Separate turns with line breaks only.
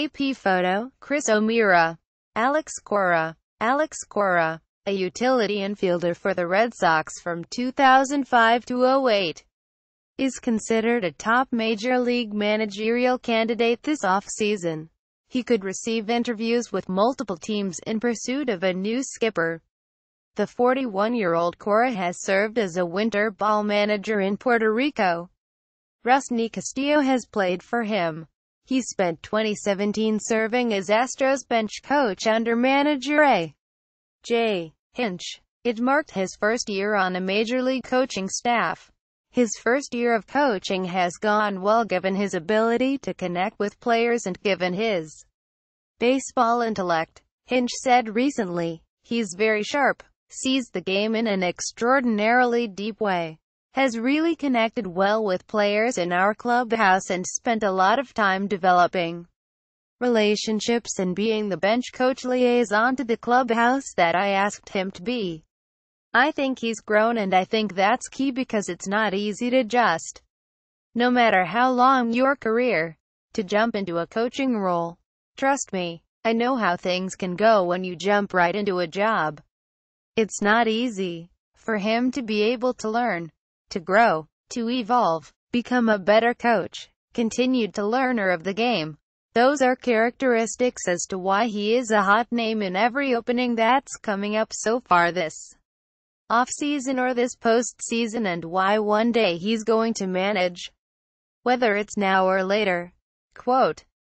AP photo, Chris O'Meara. Alex Cora. Alex Cora, a utility infielder for the Red Sox from 2005 to 08, is considered a top major league managerial candidate this offseason. He could receive interviews with multiple teams in pursuit of a new skipper. The 41-year-old Cora has served as a winter ball manager in Puerto Rico. Rusney Castillo has played for him. He spent 2017 serving as Astros bench coach under manager A. J. Hinch. It marked his first year on a major league coaching staff. His first year of coaching has gone well given his ability to connect with players and given his baseball intellect, Hinch said recently. He's very sharp sees the game in an extraordinarily deep way, has really connected well with players in our clubhouse and spent a lot of time developing relationships and being the bench coach liaison to the clubhouse that I asked him to be. I think he's grown and I think that's key because it's not easy to just, no matter how long your career, to jump into a coaching role. Trust me, I know how things can go when you jump right into a job. It's not easy for him to be able to learn, to grow, to evolve, become a better coach, continued to learner of the game. Those are characteristics as to why he is a hot name in every opening that's coming up so far this offseason or this postseason and why one day he's going to manage, whether it's now or later. Quote,